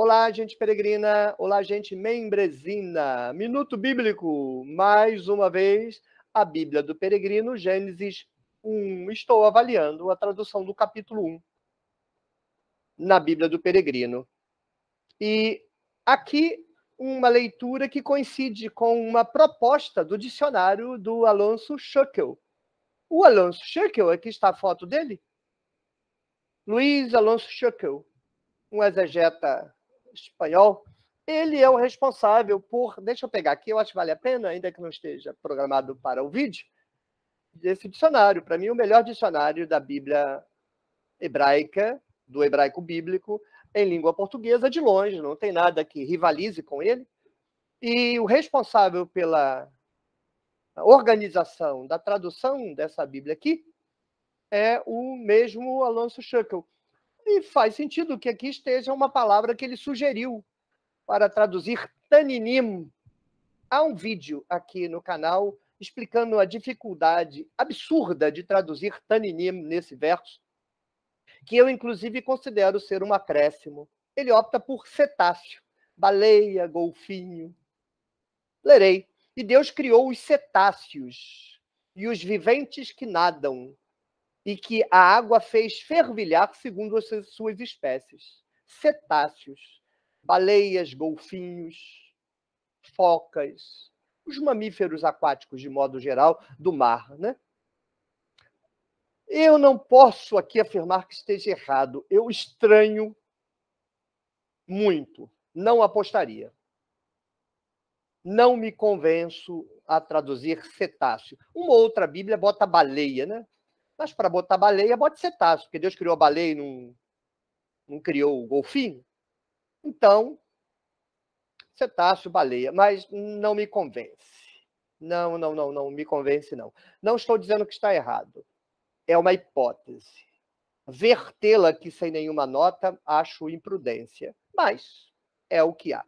Olá, gente peregrina, olá, gente membresina. Minuto bíblico, mais uma vez, a Bíblia do Peregrino, Gênesis 1. Estou avaliando a tradução do capítulo 1 na Bíblia do Peregrino. E aqui uma leitura que coincide com uma proposta do dicionário do Alonso Schöckel. O Alonso Schöckel, aqui é está a foto dele. Luiz Alonso Schöckel, um exegeta espanhol, ele é o responsável por. Deixa eu pegar aqui, eu acho que vale a pena, ainda que não esteja programado para o vídeo, esse dicionário. Para mim, o melhor dicionário da Bíblia hebraica, do hebraico bíblico, em língua portuguesa, de longe, não tem nada que rivalize com ele. E o responsável pela organização da tradução dessa Bíblia aqui é o mesmo Alonso Schuckel, e faz sentido que aqui esteja uma palavra que ele sugeriu para traduzir taninim. Há um vídeo aqui no canal explicando a dificuldade absurda de traduzir taninim nesse verso, que eu, inclusive, considero ser um acréscimo. Ele opta por cetáceo, baleia, golfinho. Lerei. E Deus criou os cetáceos e os viventes que nadam, e que a água fez fervilhar segundo as suas espécies: cetáceos, baleias, golfinhos, focas, os mamíferos aquáticos de modo geral do mar, né? Eu não posso aqui afirmar que esteja errado. Eu estranho muito. Não apostaria. Não me convenço a traduzir cetáceo. Uma outra Bíblia bota baleia, né? Mas para botar baleia, bote cetáceo, porque Deus criou a baleia e não, não criou o golfinho. Então, cetáceo, baleia, mas não me convence. Não, não, não, não me convence, não. Não estou dizendo que está errado. É uma hipótese. Vertê-la aqui sem nenhuma nota, acho imprudência. Mas é o que há.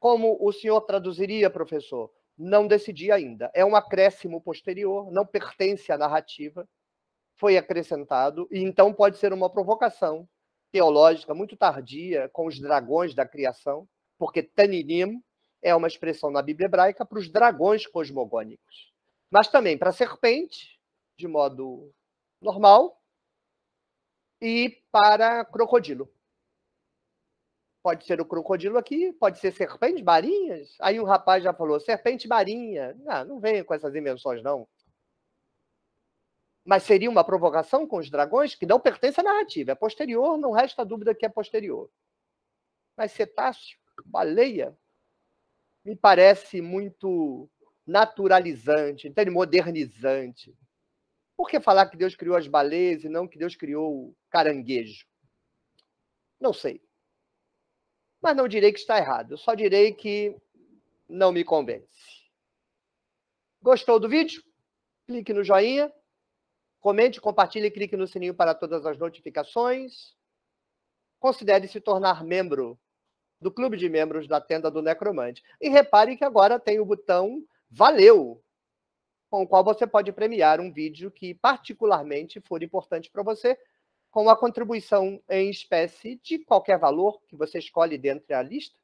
Como o senhor traduziria, professor? Não decidi ainda. É um acréscimo posterior, não pertence à narrativa foi acrescentado, e então pode ser uma provocação teológica muito tardia com os dragões da criação, porque Taninim é uma expressão na Bíblia hebraica para os dragões cosmogônicos, mas também para a serpente, de modo normal, e para crocodilo. Pode ser o crocodilo aqui, pode ser serpente marinhas. Aí um rapaz já falou, serpente marinha. Ah, não venha com essas invenções, não mas seria uma provocação com os dragões que não pertence à narrativa. É posterior, não resta dúvida que é posterior. Mas cetáceo, baleia, me parece muito naturalizante, entende? modernizante. Por que falar que Deus criou as baleias e não que Deus criou o caranguejo? Não sei. Mas não direi que está errado, eu só direi que não me convence. Gostou do vídeo? Clique no joinha Comente, compartilhe e clique no sininho para todas as notificações. Considere se tornar membro do clube de membros da Tenda do Necromante. E repare que agora tem o botão Valeu, com o qual você pode premiar um vídeo que particularmente for importante para você, com a contribuição em espécie de qualquer valor que você escolhe dentre a lista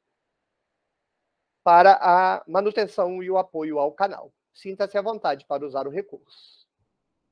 para a manutenção e o apoio ao canal. Sinta-se à vontade para usar o recurso.